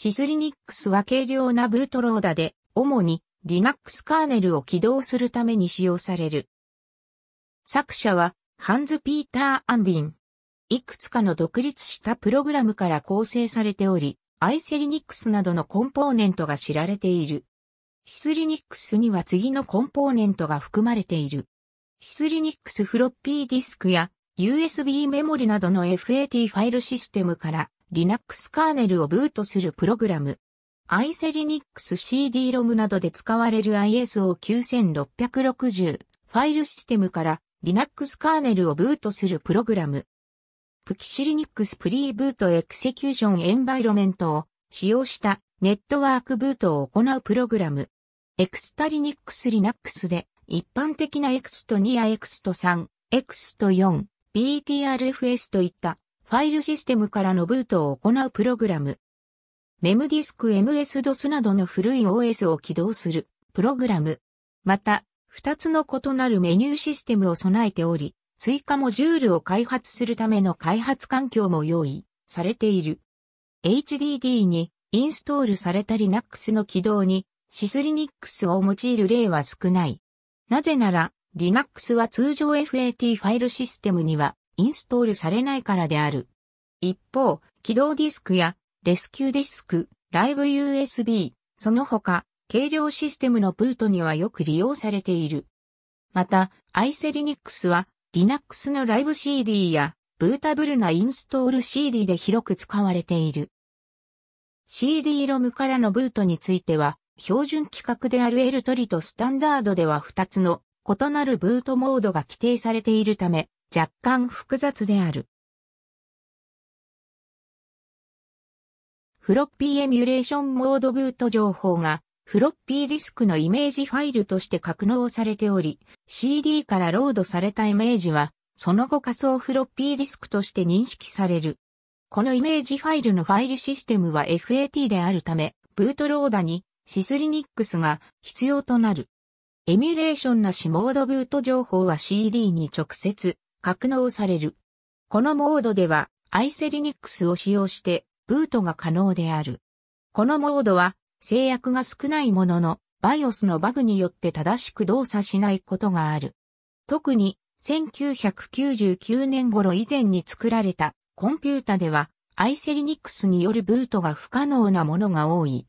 シスリニックスは軽量なブートローダで、主に Linux カーネルを起動するために使用される。作者は、ハンズ・ピーター・アンビン。いくつかの独立したプログラムから構成されており、アイセリニックスなどのコンポーネントが知られている。シスリニックスには次のコンポーネントが含まれている。シスリニックスフロッピーディスクや USB メモリなどの FAT ファイルシステムから Linux カーネルをブートするプログラム。iSelinux CD-ROM などで使われる ISO9660 ファイルシステムから Linux カーネルをブートするプログラム。プキシリニックスプリーブートエクセキューションエンバイロメントを使用したネットワークブートを行うプログラム。エクスタリニックスリナックスで一般的な X ト2や X と3、X と4、BTRFS といったファイルシステムからのブートを行うプログラム。メムディスク MS-DOS などの古い OS を起動するプログラム。また、二つの異なるメニューシステムを備えており、追加モジュールを開発するための開発環境も用意されている。HDD にインストールされた Linux の起動にシスリ l i n u x を用いる例は少ない。なぜなら、Linux は通常 FAT ファイルシステムにはインストールされないからである。一方、起動ディスクやレスキューディスク、ライブ USB、その他、軽量システムのブートにはよく利用されている。また、アイセリニックスは、Linux のライブ CD や、ブータブルなインストール CD で広く使われている。CD-ROM からのブートについては、標準規格であるエルトリとスタンダードでは2つの異なるブートモードが規定されているため、若干複雑である。フロッピーエミュレーションモードブート情報がフロッピーディスクのイメージファイルとして格納されており、CD からロードされたイメージは、その後仮想フロッピーディスクとして認識される。このイメージファイルのファイルシステムは FAT であるため、ブートローダにシスリニックスが必要となる。エミュレーションなしモードブート情報は CD に直接格納される。このモードでは、アイセリニックスを使用して、ブートが可能である。このモードは、制約が少ないものの、BIOS のバグによって正しく動作しないことがある。特に、1999年頃以前に作られたコンピュータでは、アイセリニックスによるブートが不可能なものが多い。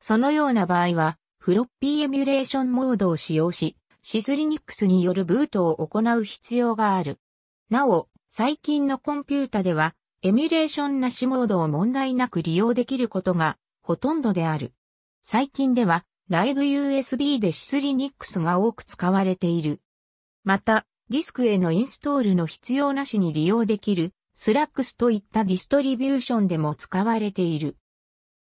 そのような場合は、フロッピーエミュレーションモードを使用し、シスリニックスによるブートを行う必要がある。なお、最近のコンピュータでは、エミュレーションなしモードを問題なく利用できることがほとんどである。最近では、ライブ USB でシスリニックスが多く使われている。また、ディスクへのインストールの必要なしに利用できる、スラックスといったディストリビューションでも使われている。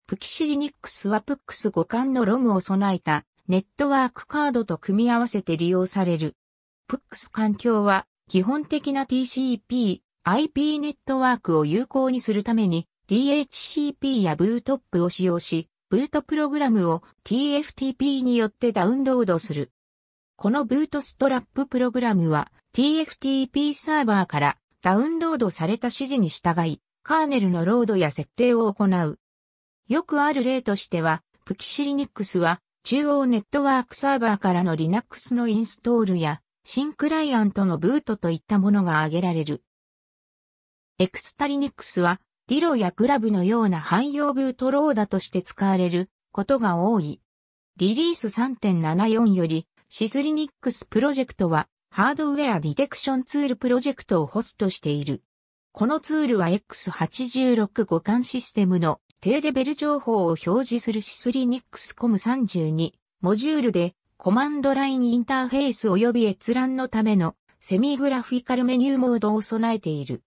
プキシリニックスはプックス互換のロムを備えたネットワークカードと組み合わせて利用される。PUX 環境は基本的な TCP、IP ネットワークを有効にするために DHCP やブートップを使用し、ブートプログラムを TFTP によってダウンロードする。このブートストラッププログラムは TFTP サーバーからダウンロードされた指示に従い、カーネルのロードや設定を行う。よくある例としては、プキシリニックスは中央ネットワークサーバーからの Linux のインストールや新クライアントのブートといったものが挙げられる。エクスタリニックスは、リロやグラブのような汎用ブートローダとして使われることが多い。リリース3.74より、シスリニックスプロジェクトは、ハードウェアディテクションツールプロジェクトをホストしている。このツールは X86 互換システムの低レベル情報を表示するシスリニックスコ c o m 3 2モジュールでコマンドラインインターフェース及び閲覧のためのセミグラフィカルメニューモードを備えている。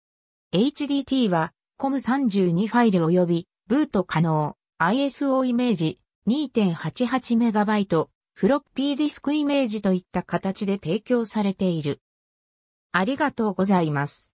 HDT は COM32 ファイル及びブート可能 ISO イメージ 2.88MB フロッピーディスクイメージといった形で提供されている。ありがとうございます。